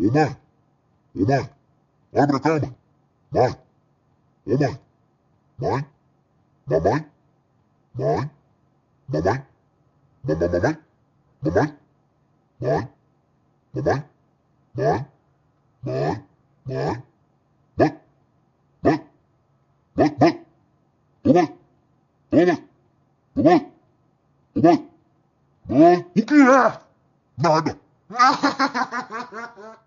Omar, Omar, abre a cama. Mãe, ô mãe, mãe, mamãe, mãe, mamãe, mamãe, mamãe, mãe, mamãe, mãe, mãe, mãe, mãe, mãe, mãe, mãe, mamãe, mamãe, mamãe, mamãe, mãe, o que é? Nada.